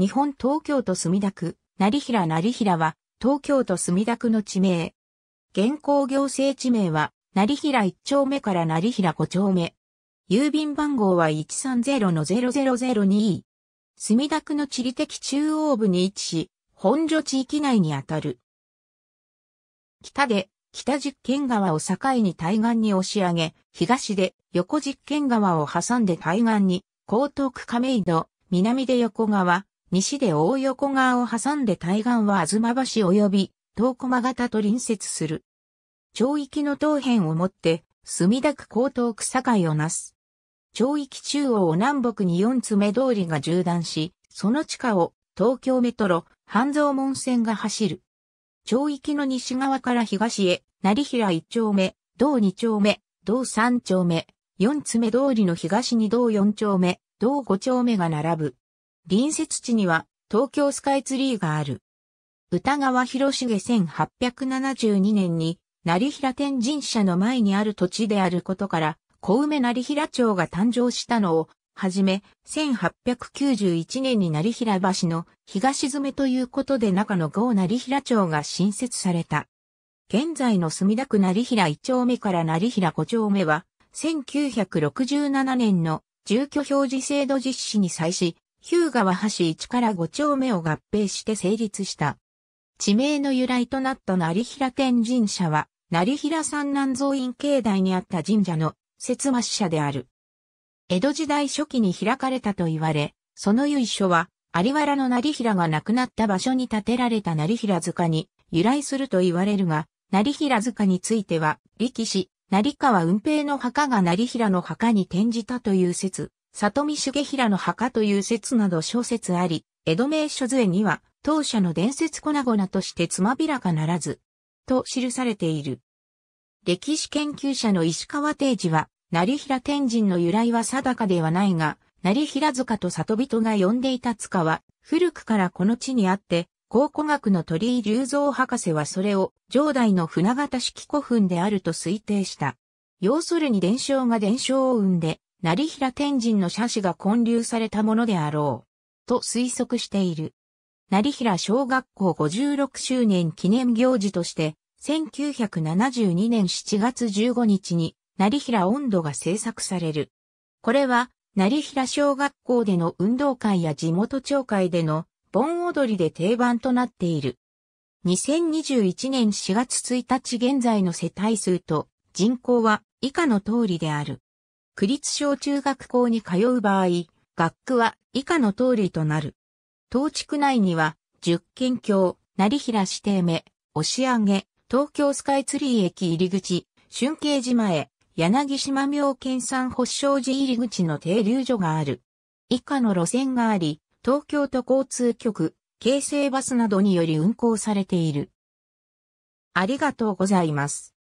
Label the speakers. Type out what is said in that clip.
Speaker 1: 日本東京都墨田区、成平成平は、東京都墨田区の地名。現行行政地名は、成平1丁目から成平5丁目。郵便番号は130-00002。墨田区の地理的中央部に位置し、本所地域内にあたる。北で、北実験川を境に対岸に押し上げ、東で横実験川を挟んで対岸に、江東区亀戸、南で横川、西で大横川を挟んで対岸は東橋及び東駒形と隣接する。町域の東辺をもって墨田区江東区境をなす。町域中央を南北に四つ目通りが縦断し、その地下を東京メトロ半蔵門線が走る。町域の西側から東へ、成平一丁目、道二丁目、道三丁目、四つ目通りの東に道四丁目、道五丁目が並ぶ。隣接地には東京スカイツリーがある。歌川広重1872年に成平天神社の前にある土地であることから、小梅成平町が誕生したのを、はじめ、1891年に成平橋の東詰めということで中の郷成平町が新設された。現在の墨田区成平1丁目から成平5丁目は、1967年の住居表示制度実施に際し、ヒューガは橋一から五丁目を合併して成立した。地名の由来となった成平天神社は、成平山南蔵院境内にあった神社の節末社である。江戸時代初期に開かれたと言われ、その由緒は、有原の成平が亡くなった場所に建てられた成平塚に由来すると言われるが、成平塚については、力士、成川運平の墓が成平の墓に転じたという説里見重平の墓という説など小説あり、江戸名所図絵には、当社の伝説粉々としてつまびらかならず、と記されている。歴史研究者の石川定治は、成平天神の由来は定かではないが、成平塚と里人が呼んでいた塚は、古くからこの地にあって、考古学の鳥居隆三博士はそれを、上代の船形式古墳であると推定した。要するに伝承が伝承を生んで、成平天神の写真が混流されたものであろう、と推測している。成平小学校56周年記念行事として、1972年7月15日に、成平温度が制作される。これは、成平小学校での運動会や地元町会での盆踊りで定番となっている。2021年4月1日現在の世帯数と人口は以下の通りである。区立小中学校に通う場合、学区は以下の通りとなる。当地区内には、十県橋、成平指定目、押上、東京スカイツリー駅入り口、春慶寺前、柳島妙見山発祥寺入り口の停留所がある。以下の路線があり、東京都交通局、京成バスなどにより運行されている。ありがとうございます。